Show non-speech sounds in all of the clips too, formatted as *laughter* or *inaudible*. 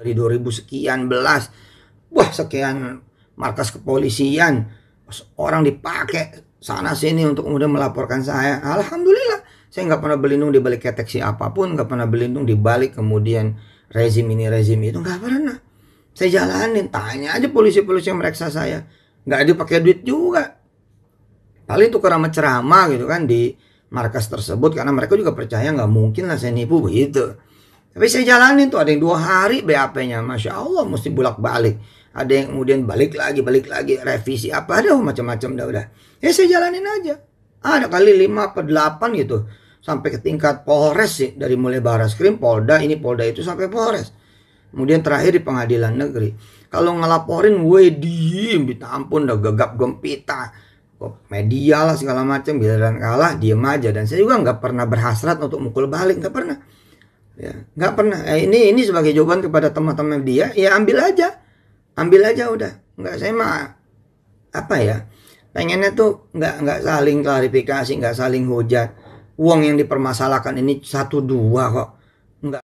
dari 2000 sekian belas wah sekian markas kepolisian orang dipakai sana sini untuk kemudian melaporkan saya alhamdulillah saya nggak pernah berlindung di balik keteksi apapun nggak pernah berlindung di balik kemudian rezim ini rezim itu nggak pernah saya jalanin tanya aja polisi-polisi yang mereksa saya nggak dipakai duit juga paling itu karena ceramah gitu kan di markas tersebut karena mereka juga percaya nggak mungkin lah saya nipu begitu tapi saya jalanin tuh ada yang dua hari BAP-nya, masya Allah mesti bolak balik. Ada yang kemudian balik lagi, balik lagi, revisi apa ada oh, macam-macam dah udah. Ya saya jalanin aja. Ada kali lima ke delapan gitu sampai ke tingkat Polres sih dari mulai baras krim Polda ini Polda itu sampai Polres. Kemudian terakhir di pengadilan negeri. Kalau ngelaporin gue diem, minta ampun udah gegap gempita. Media lah segala macam, giliran kalah diem aja. Dan saya juga nggak pernah berhasrat untuk mukul balik, nggak pernah ya nggak pernah eh, ini ini sebagai jawaban kepada teman-teman dia ya ambil aja ambil aja udah nggak saya mah apa ya pengennya tuh nggak nggak saling klarifikasi nggak saling hujat uang yang dipermasalahkan ini satu dua kok nggak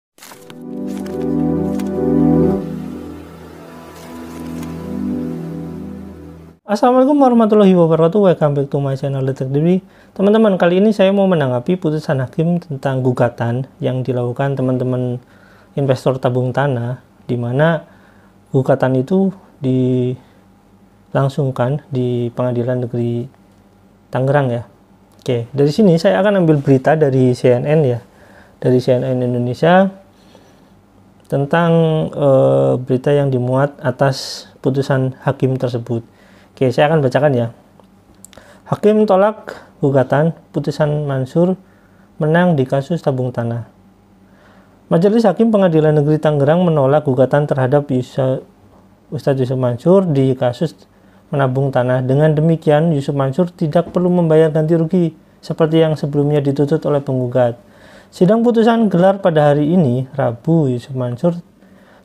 Assalamualaikum warahmatullahi wabarakatuh. Welcome back to my channel Letak Diri. Teman-teman, kali ini saya mau menanggapi putusan hakim tentang gugatan yang dilakukan teman-teman investor tabung tanah di mana gugatan itu dilangsungkan di Pengadilan Negeri Tangerang ya. Oke, dari sini saya akan ambil berita dari CNN ya. Dari CNN Indonesia tentang e, berita yang dimuat atas putusan hakim tersebut. Oke, saya akan bacakan ya. Hakim tolak gugatan putusan Mansur menang di kasus tabung tanah. Majelis Hakim Pengadilan Negeri Tangerang menolak gugatan terhadap Yusa, Ustadz Yusuf Mansur di kasus menabung tanah. Dengan demikian, Yusuf Mansur tidak perlu membayar ganti rugi seperti yang sebelumnya dituntut oleh penggugat. Sidang putusan gelar pada hari ini, Rabu, Yusuf Mansur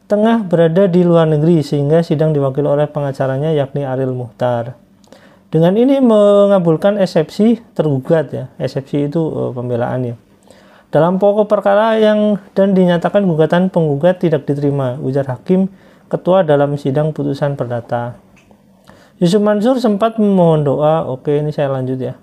tengah berada di luar negeri sehingga sidang diwakili oleh pengacaranya yakni Aril Muhtar. Dengan ini mengabulkan eksepsi tergugat ya. Eksepsi itu uh, pembelaan ya. Dalam pokok perkara yang dan dinyatakan gugatan penggugat tidak diterima, ujar hakim ketua dalam sidang putusan perdata. Yusuf Mansur sempat memohon doa, oke ini saya lanjut ya.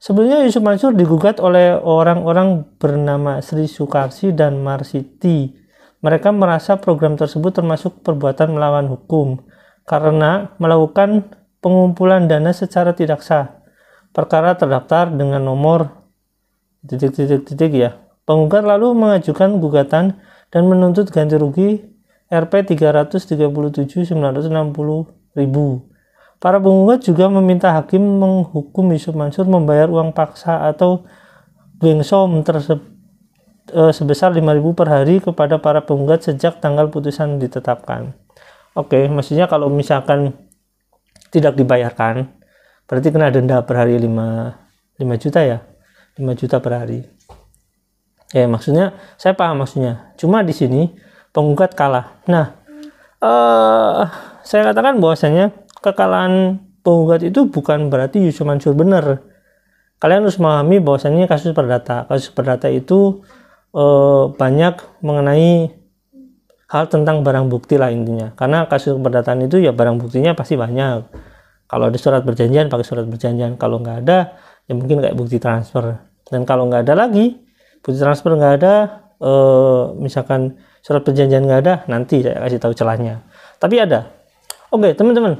Sebelumnya Yusuf Mansur digugat oleh orang-orang bernama Sri Sukarsi dan Marsiti. Mereka merasa program tersebut termasuk perbuatan melawan hukum karena melakukan pengumpulan dana secara tidak sah. Perkara terdaftar dengan nomor titik-titik titik ya. Penggugat lalu mengajukan gugatan dan menuntut ganti rugi Rp 337.960.000 Para penggugat juga meminta hakim menghukum Yusuf Mansur membayar uang paksa atau bengsom tersebut eh, sebesar 5.000 per hari kepada para penggugat sejak tanggal putusan ditetapkan. Oke, maksudnya kalau misalkan tidak dibayarkan, berarti kena denda per hari 5 5 juta ya. 5 juta per hari. Ya, maksudnya saya paham maksudnya. Cuma di sini penggugat kalah. Nah, uh, saya katakan bahwasanya kekalahan penggugat itu bukan berarti Yusuf mansur benar. Kalian harus memahami bahwasannya kasus perdata. Kasus perdata itu e, banyak mengenai hal tentang barang bukti lah intinya. Karena kasus perdataan itu ya barang buktinya pasti banyak. Kalau ada surat perjanjian pakai surat perjanjian. Kalau nggak ada ya mungkin kayak bukti transfer. Dan kalau nggak ada lagi bukti transfer nggak ada, e, misalkan surat perjanjian nggak ada, nanti saya kasih tahu celahnya. Tapi ada. Oke teman-teman,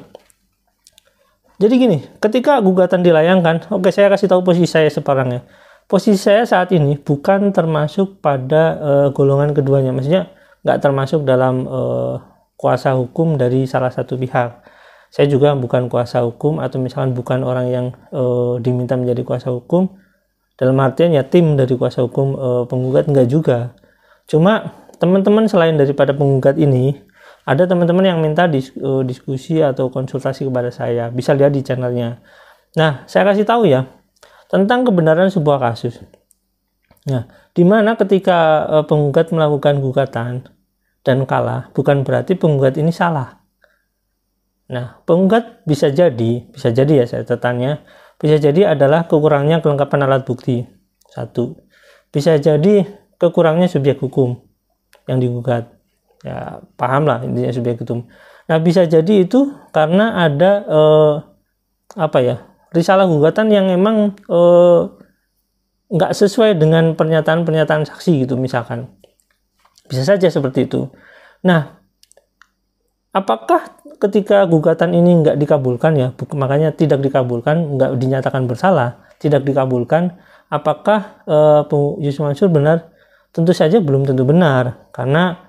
jadi gini, ketika gugatan dilayangkan, oke saya kasih tahu posisi saya sekarang ya. Posisi saya saat ini bukan termasuk pada uh, golongan keduanya, maksudnya nggak termasuk dalam uh, kuasa hukum dari salah satu pihak. Saya juga bukan kuasa hukum atau misalkan bukan orang yang uh, diminta menjadi kuasa hukum. Dalam artian ya tim dari kuasa hukum uh, penggugat nggak juga. Cuma teman-teman selain daripada penggugat ini ada teman-teman yang minta eh, diskusi atau konsultasi kepada saya bisa lihat di channelnya nah saya kasih tahu ya tentang kebenaran sebuah kasus nah di mana ketika eh, penggugat melakukan gugatan dan kalah bukan berarti penggugat ini salah nah penggugat bisa jadi bisa jadi ya saya tetanya bisa jadi adalah kekurangnya kelengkapan alat bukti satu bisa jadi kekurangnya subjek hukum yang digugat ya paham lah intinya sebagai ketum nah bisa jadi itu karena ada eh, apa ya risalah gugatan yang emang eh, sesuai dengan pernyataan-pernyataan saksi gitu misalkan bisa saja seperti itu nah apakah ketika gugatan ini nggak dikabulkan ya makanya tidak dikabulkan nggak dinyatakan bersalah tidak dikabulkan apakah eh, Yusuf Mansur benar tentu saja belum tentu benar karena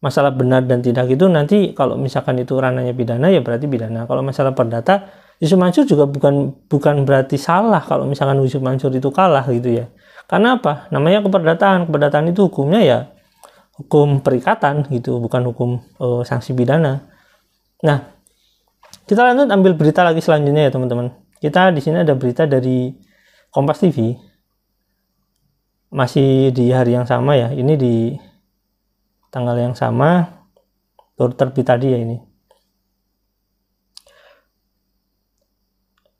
masalah benar dan tidak itu nanti kalau misalkan itu ranahnya pidana ya berarti pidana kalau masalah perdata Yusuf Mansur juga bukan bukan berarti salah kalau misalkan Yusuf Mansur itu kalah gitu ya karena apa namanya keperdataan keperdataan itu hukumnya ya hukum perikatan gitu bukan hukum e, sanksi pidana nah kita lanjut ambil berita lagi selanjutnya ya teman-teman kita di sini ada berita dari Kompas TV masih di hari yang sama ya ini di tanggal yang sama baru terbit tadi ya ini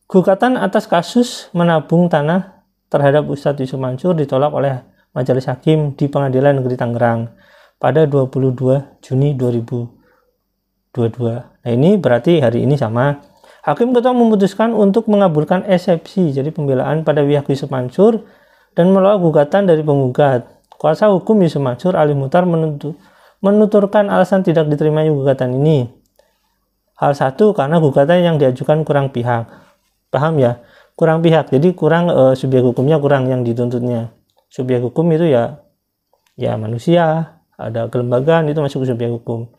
gugatan atas kasus menabung tanah terhadap Ustadz Yusuf Mansur ditolak oleh Majelis Hakim di Pengadilan Negeri Tangerang pada 22 Juni 2022. Nah ini berarti hari ini sama. Hakim Ketua memutuskan untuk mengabulkan eksepsi, jadi pembelaan pada pihak Yusuf Mansur dan melawan gugatan dari penggugat. Kuasa hukum Yusuf Mansur Ali Mutar menutur, menuturkan alasan tidak diterima gugatan ini. Hal satu karena gugatan yang diajukan kurang pihak. Paham ya? Kurang pihak. Jadi kurang e, subjek hukumnya kurang yang dituntutnya. Subjek hukum itu ya ya manusia, ada kelembagaan itu masuk ke subjek hukum.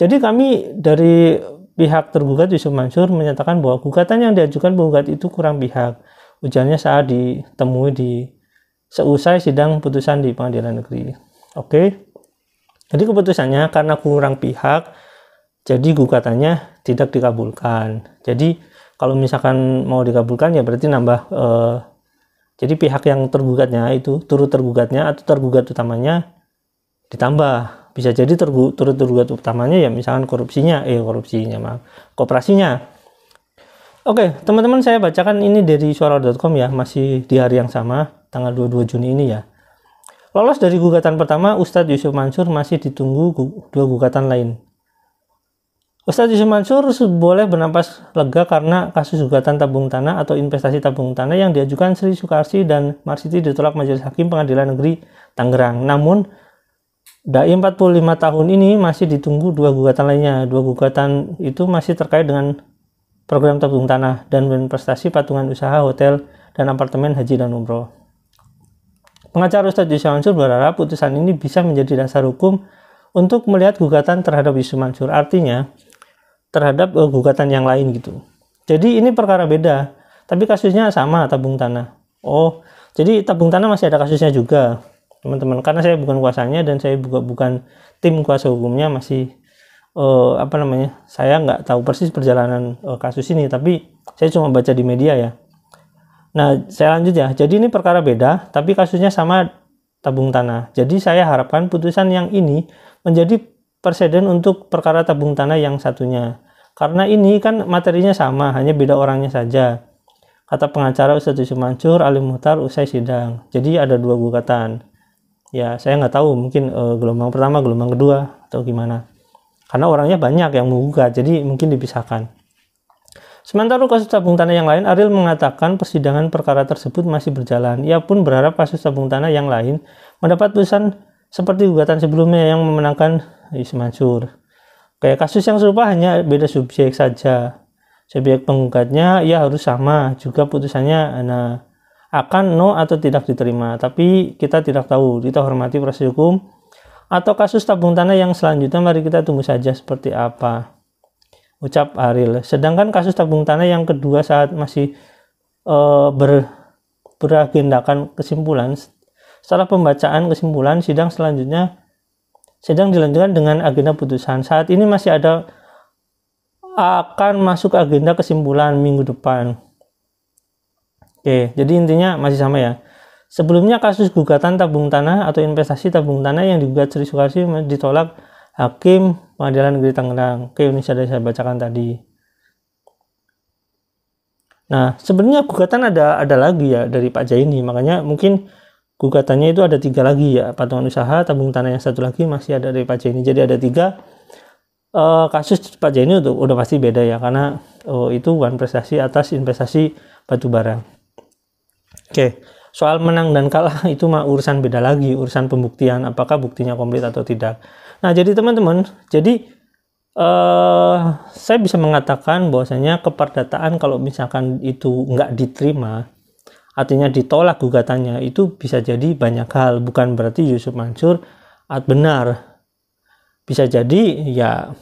Jadi kami dari pihak tergugat Yusuf Mansur menyatakan bahwa gugatan yang diajukan penggugat itu kurang pihak. Ujarnya saat ditemui di seusai sidang putusan di pengadilan negeri. Oke. Jadi keputusannya karena kurang pihak, jadi gugatannya tidak dikabulkan. Jadi kalau misalkan mau dikabulkan ya berarti nambah eh, jadi pihak yang tergugatnya itu turut tergugatnya atau tergugat utamanya ditambah bisa jadi turut tergugat utamanya ya misalkan korupsinya eh korupsinya maaf kooperasinya Oke, okay, teman-teman saya bacakan ini dari suara.com ya, masih di hari yang sama, tanggal 22 Juni ini ya. Lolos dari gugatan pertama, Ustadz Yusuf Mansur masih ditunggu dua gugatan lain. Ustadz Yusuf Mansur boleh bernapas lega karena kasus gugatan tabung tanah atau investasi tabung tanah yang diajukan Sri Sukarsi dan Marsiti ditolak Majelis Hakim Pengadilan Negeri Tangerang. Namun, Dai 45 tahun ini masih ditunggu dua gugatan lainnya. Dua gugatan itu masih terkait dengan program tabung tanah, dan berinvestasi patungan usaha hotel dan apartemen haji dan umroh. Pengacara Ustadz Yusuf Mansur berharap putusan ini bisa menjadi dasar hukum untuk melihat gugatan terhadap Yusuf Mansur. Artinya, terhadap uh, gugatan yang lain gitu. Jadi ini perkara beda, tapi kasusnya sama tabung tanah. Oh, jadi tabung tanah masih ada kasusnya juga, teman-teman. Karena saya bukan kuasanya dan saya bukan tim kuasa hukumnya masih uh, apa namanya saya nggak tahu persis perjalanan uh, kasus ini tapi saya cuma baca di media ya nah saya lanjut ya jadi ini perkara beda tapi kasusnya sama tabung tanah jadi saya harapkan putusan yang ini menjadi presiden untuk perkara tabung tanah yang satunya karena ini kan materinya sama hanya beda orangnya saja kata pengacara Ustadz Yusuf Mansur Ali Muhtar usai sidang jadi ada dua gugatan ya saya nggak tahu mungkin uh, gelombang pertama gelombang kedua atau gimana karena orangnya banyak yang menggugat, jadi mungkin dipisahkan. Sementara kasus tabung tanah yang lain, Ariel mengatakan persidangan perkara tersebut masih berjalan. Ia pun berharap kasus tabung tanah yang lain mendapat putusan seperti gugatan sebelumnya yang memenangkan Yus Mansur. Kayak kasus yang serupa hanya beda subjek saja. Subjek penggugatnya ia harus sama, juga putusannya nah, akan no atau tidak diterima. Tapi kita tidak tahu, kita hormati proses hukum atau kasus tabung tanah yang selanjutnya mari kita tunggu saja seperti apa ucap Aril sedangkan kasus tabung tanah yang kedua saat masih uh, eh, ber, beragendakan kesimpulan setelah pembacaan kesimpulan sidang selanjutnya sedang dilanjutkan dengan agenda putusan saat ini masih ada akan masuk agenda kesimpulan minggu depan Oke, jadi intinya masih sama ya. Sebelumnya kasus gugatan tabung tanah atau investasi tabung tanah yang digugat Sri Sukasi ditolak Hakim Pengadilan Negeri Tangerang. Oke, ini sudah saya bacakan tadi. Nah, sebenarnya gugatan ada ada lagi ya dari Pak Jaini, makanya mungkin gugatannya itu ada tiga lagi ya patungan usaha, tabung tanah yang satu lagi masih ada dari Pak Jaini. Jadi ada tiga uh, kasus Pak Jaini untuk udah pasti beda ya karena oh, itu bukan prestasi atas investasi batu batubara. Oke. Okay soal menang dan kalah *laughs* itu mah urusan beda lagi urusan pembuktian apakah buktinya komplit atau tidak nah jadi teman-teman jadi uh, saya bisa mengatakan bahwasanya keperdataan kalau misalkan itu nggak diterima artinya ditolak gugatannya itu bisa jadi banyak hal bukan berarti Yusuf Mansur at ah, benar bisa jadi ya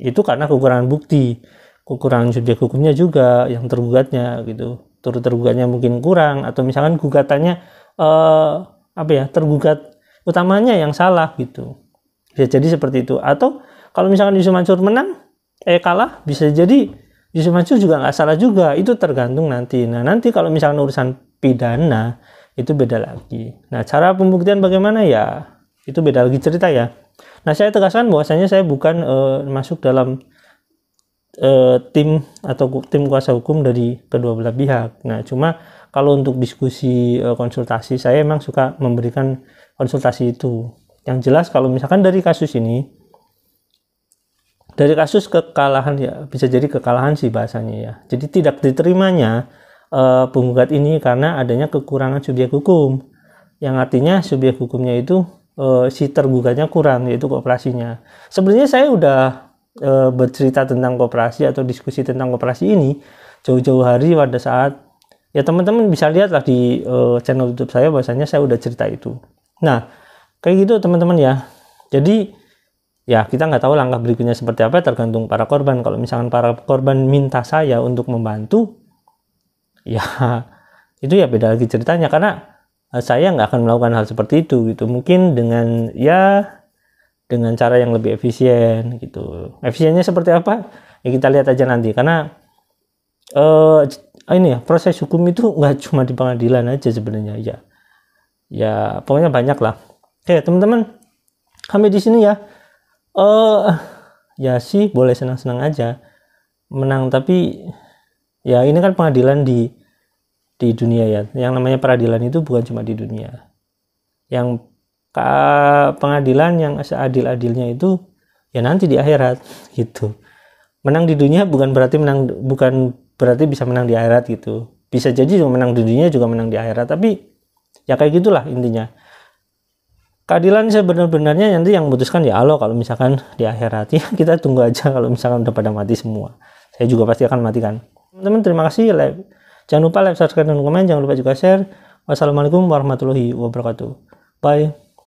itu karena kekurangan bukti kekurangan subjek hukumnya juga yang tergugatnya gitu turut tergugatnya mungkin kurang atau misalkan gugatannya eh, apa ya tergugat utamanya yang salah gitu bisa jadi seperti itu atau kalau misalkan Yusuf Mansur menang eh kalah bisa jadi Yusuf Mansur juga nggak salah juga itu tergantung nanti nah nanti kalau misalkan urusan pidana itu beda lagi nah cara pembuktian bagaimana ya itu beda lagi cerita ya nah saya tegaskan bahwasanya saya bukan eh, masuk dalam e, tim atau tim kuasa hukum dari kedua belah pihak. Nah, cuma kalau untuk diskusi e, konsultasi saya memang suka memberikan konsultasi itu. Yang jelas kalau misalkan dari kasus ini dari kasus kekalahan ya bisa jadi kekalahan sih bahasanya ya. Jadi tidak diterimanya e, penggugat ini karena adanya kekurangan subjek hukum. Yang artinya subjek hukumnya itu e, si tergugatnya kurang yaitu kooperasinya. Sebenarnya saya udah e, bercerita tentang koperasi atau diskusi tentang koperasi ini jauh-jauh hari pada saat ya teman-teman bisa lihatlah di e, channel YouTube saya bahwasanya saya udah cerita itu. Nah, kayak gitu teman-teman ya. Jadi ya kita nggak tahu langkah berikutnya seperti apa tergantung para korban. Kalau misalkan para korban minta saya untuk membantu, ya *laughs* itu ya beda lagi ceritanya karena eh, saya nggak akan melakukan hal seperti itu gitu mungkin dengan ya dengan cara yang lebih efisien gitu. Efisiennya seperti apa? Ya kita lihat aja nanti karena eh ah, ini ya proses hukum itu nggak cuma di pengadilan aja sebenarnya ya. Ya pokoknya banyak lah. Oke teman-teman kami di sini ya. Eh ya sih boleh senang-senang aja menang tapi ya ini kan pengadilan di di dunia ya. Yang namanya peradilan itu bukan cuma di dunia. Yang pengadilan yang seadil-adilnya itu ya nanti di akhirat gitu menang di dunia bukan berarti menang bukan berarti bisa menang di akhirat gitu bisa jadi juga menang di dunia juga menang di akhirat tapi ya kayak gitulah intinya keadilan sebenarnya nanti yang memutuskan ya Allah kalau misalkan di akhirat *laughs* ya kita tunggu aja kalau misalkan udah pada mati semua saya juga pasti akan matikan teman-teman terima kasih like. jangan lupa like subscribe dan komen jangan lupa juga share wassalamualaikum warahmatullahi wabarakatuh bye